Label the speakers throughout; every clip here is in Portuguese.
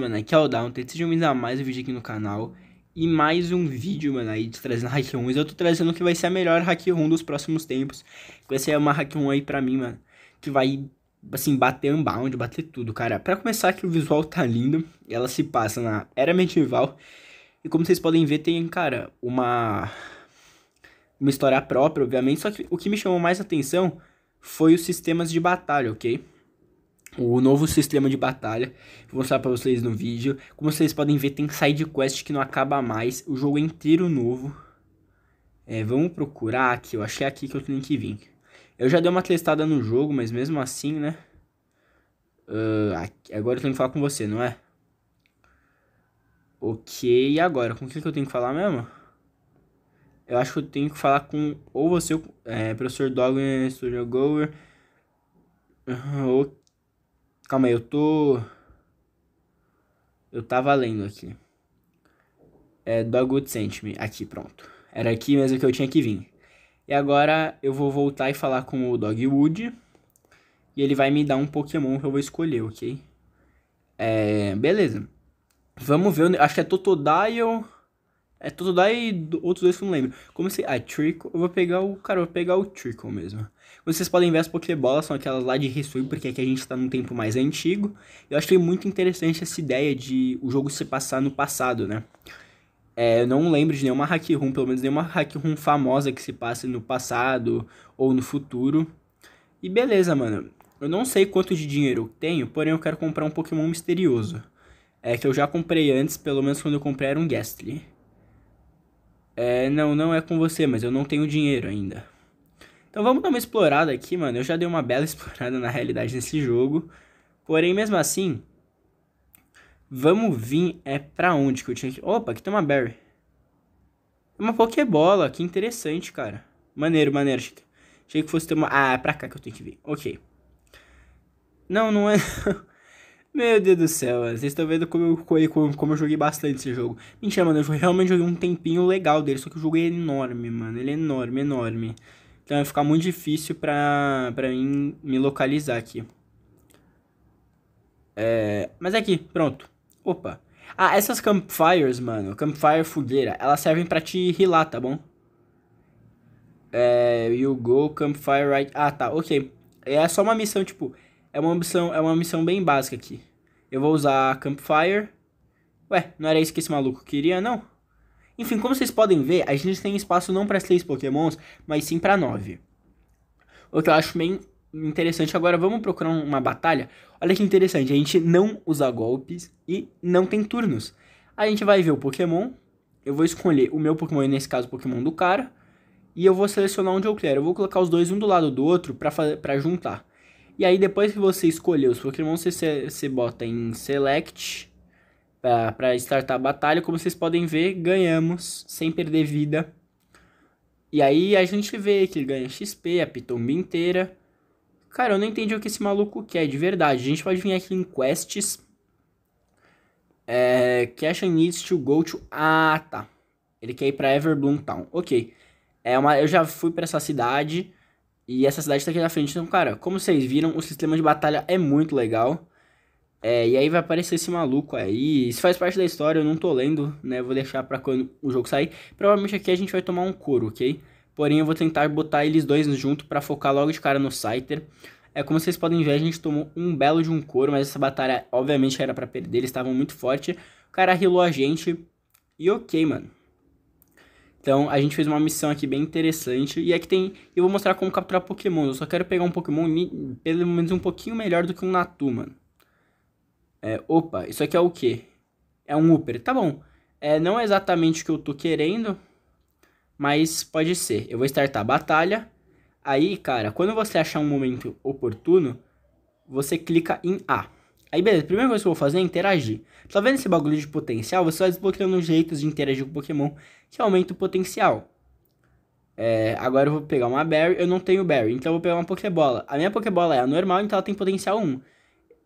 Speaker 1: mano, aqui é o Downter, sejam bem-vindos a mais um vídeo aqui no canal E mais um vídeo, mano, aí de trazendo hack 1 Eu tô trazendo o que vai ser a melhor hack 1 dos próximos tempos vai ser uma hack 1 aí pra mim, mano Que vai, assim, bater unbound, bater tudo, cara Pra começar que o visual tá lindo Ela se passa na era medieval E como vocês podem ver, tem, cara, uma... Uma história própria, obviamente Só que o que me chamou mais atenção foi os sistemas de batalha, ok? o novo sistema de batalha. Vou mostrar para vocês no vídeo. Como vocês podem ver, tem side quest que não acaba mais. O jogo é inteiro novo. É, vamos procurar aqui. Eu achei é aqui que eu tenho que vir. Eu já dei uma testada no jogo, mas mesmo assim, né? Uh, agora eu tenho que falar com você, não é? Ok, e agora? Com o que, que eu tenho que falar mesmo? Eu acho que eu tenho que falar com ou você, é, professor Dog, Studio Goer. Uh, ok. Calma aí, eu tô. Eu tava lendo aqui. É Dogwood Sent Me. Aqui, pronto. Era aqui mesmo que eu tinha que vir. E agora eu vou voltar e falar com o Dogwood. E ele vai me dar um Pokémon que eu vou escolher, ok? É. Beleza. Vamos ver. Acho que é Totodile. É tudo daí outros dois que eu não lembro. Como se. Ah, Trico. Eu vou pegar o. Cara, eu vou pegar o Trico mesmo. Vocês podem ver as Pokébolas, são aquelas lá de Risui, porque aqui a gente tá num tempo mais antigo. Eu achei muito interessante essa ideia de o jogo se passar no passado, né? É, eu não lembro de nenhuma hack room, pelo menos nenhuma hack room famosa que se passe no passado ou no futuro. E beleza, mano. Eu não sei quanto de dinheiro eu tenho, porém eu quero comprar um Pokémon misterioso. É que eu já comprei antes, pelo menos quando eu comprei era um Ghastly. É, não, não é com você, mas eu não tenho dinheiro ainda. Então vamos dar uma explorada aqui, mano. Eu já dei uma bela explorada na realidade nesse jogo. Porém, mesmo assim, vamos vir é pra onde que eu tinha que... Opa, aqui tem uma berry. Uma pokebola, que interessante, cara. Maneiro, maneiro. Achei que fosse ter uma... Ah, é pra cá que eu tenho que vir. Ok. Não, não é... Meu Deus do céu, vocês estão vendo como eu, como, como eu joguei bastante esse jogo. Mentira, mano, eu realmente joguei um tempinho legal dele, só que o jogo é enorme, mano. Ele é enorme, enorme. Então vai ficar muito difícil pra, pra mim me localizar aqui. É, mas é aqui, pronto. Opa. Ah, essas campfires, mano, campfire fogueira, elas servem pra te rilar, tá bom? É, you go campfire right... Ah, tá, ok. É só uma missão, tipo, é uma missão, é uma missão bem básica aqui. Eu vou usar Campfire. Ué, não era isso que esse maluco queria, não? Enfim, como vocês podem ver, a gente tem espaço não para 6 pokémons, mas sim para 9. O que eu acho bem interessante. Agora vamos procurar uma batalha. Olha que interessante, a gente não usa golpes e não tem turnos. A gente vai ver o Pokémon. Eu vou escolher o meu Pokémon, nesse caso o Pokémon do cara. E eu vou selecionar onde eu quero. Eu vou colocar os dois um do lado do outro para juntar. E aí depois que você escolheu os Pokémon, você, você bota em Select para startar a batalha. Como vocês podem ver, ganhamos sem perder vida. E aí a gente vê que ganha XP, a Pitomba inteira. Cara, eu não entendi o que esse maluco quer, de verdade. A gente pode vir aqui em quests. É, cash needs to go to... Ah, tá. Ele quer ir pra Everbloom Town. Ok. É uma, eu já fui para essa cidade. E essa cidade tá aqui na frente. Então, cara, como vocês viram, o sistema de batalha é muito legal. É, e aí vai aparecer esse maluco aí. Isso faz parte da história, eu não tô lendo, né? Vou deixar pra quando o jogo sair. Provavelmente aqui a gente vai tomar um couro, ok? Porém, eu vou tentar botar eles dois junto para focar logo de cara no Scyther. É, como vocês podem ver, a gente tomou um belo de um couro, mas essa batalha obviamente era para perder, eles estavam muito forte. O cara rilou a gente. E ok, mano. Então a gente fez uma missão aqui bem interessante. E aqui é tem. Eu vou mostrar como capturar Pokémon. Eu só quero pegar um Pokémon pelo menos um pouquinho melhor do que um Natu, mano. É, opa, isso aqui é o quê? É um Upper. Tá bom. É, não é exatamente o que eu tô querendo. Mas pode ser. Eu vou startar a batalha. Aí, cara, quando você achar um momento oportuno, você clica em A. Aí beleza, a primeira coisa que eu vou fazer é interagir. Tá vendo esse bagulho de potencial? Você vai desbloqueando jeitos de interagir com o Pokémon que aumenta o potencial. É, agora eu vou pegar uma Berry, eu não tenho Berry, então eu vou pegar uma Pokébola. A minha Pokébola é a normal, então ela tem potencial 1.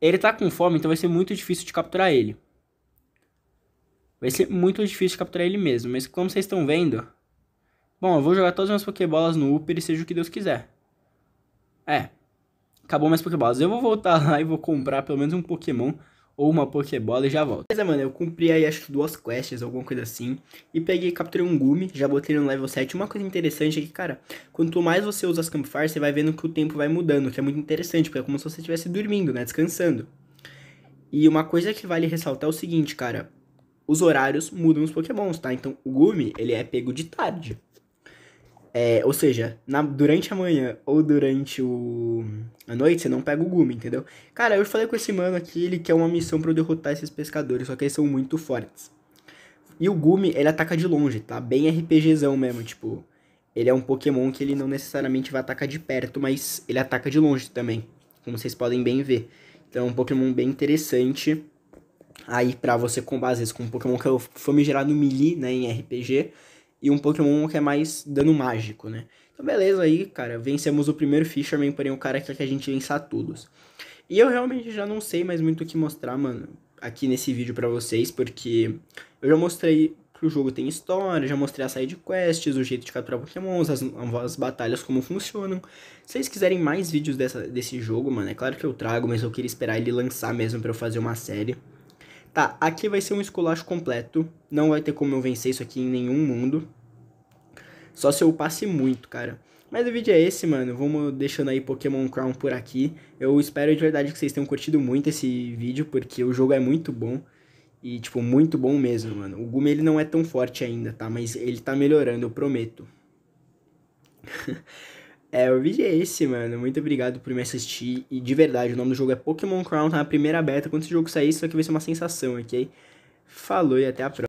Speaker 1: Ele tá com fome, então vai ser muito difícil de capturar ele. Vai ser muito difícil de capturar ele mesmo, mas como vocês estão vendo... Bom, eu vou jogar todas as minhas Pokébolas no Upper e seja o que Deus quiser. É, acabou mais Pokébolas. Eu vou voltar lá e vou comprar pelo menos um Pokémon ou uma Pokébola e já volto. Mas é, mano, eu cumpri aí acho que duas quests, alguma coisa assim. E peguei, capturei um Gumi, já botei no level 7. Uma coisa interessante é que, cara, quanto mais você usa as campfires, você vai vendo que o tempo vai mudando, que é muito interessante, porque é como se você estivesse dormindo, né, descansando. E uma coisa que vale ressaltar é o seguinte, cara, os horários mudam os Pokémons, tá? Então o Gumi, ele é pego de tarde. É, ou seja, na, durante a manhã ou durante o, a noite, você não pega o gume, entendeu? Cara, eu falei com esse mano aqui, ele quer uma missão para eu derrotar esses pescadores, só que eles são muito fortes. E o gume, ele ataca de longe, tá? Bem RPGzão mesmo, tipo... Ele é um Pokémon que ele não necessariamente vai atacar de perto, mas ele ataca de longe também, como vocês podem bem ver. Então é um Pokémon bem interessante aí para você combater com um Pokémon que é o famigerado Melee, né, em RPG e um Pokémon que é mais dano mágico, né? Então, beleza, aí, cara, vencemos o primeiro Fisherman, porém o cara quer que a gente vença todos. E eu realmente já não sei mais muito o que mostrar, mano, aqui nesse vídeo para vocês, porque eu já mostrei que o jogo tem história, já mostrei a side quests, o jeito de capturar pokémons, as, as batalhas, como funcionam. Se vocês quiserem mais vídeos dessa, desse jogo, mano, é claro que eu trago, mas eu queria esperar ele lançar mesmo para eu fazer uma série. Tá, aqui vai ser um esculacho completo. Não vai ter como eu vencer isso aqui em nenhum mundo. Só se eu passe muito, cara. Mas o vídeo é esse, mano. Vamos deixando aí Pokémon Crown por aqui. Eu espero de verdade que vocês tenham curtido muito esse vídeo, porque o jogo é muito bom. E, tipo, muito bom mesmo, mano. O Gumi, ele não é tão forte ainda, tá? Mas ele tá melhorando, eu prometo. É, eu vi esse, mano. Muito obrigado por me assistir. E de verdade, o nome do jogo é Pokémon Crown, tá na primeira beta. Quando esse jogo sair, isso aqui vai ser uma sensação, ok? Falou e até a próxima.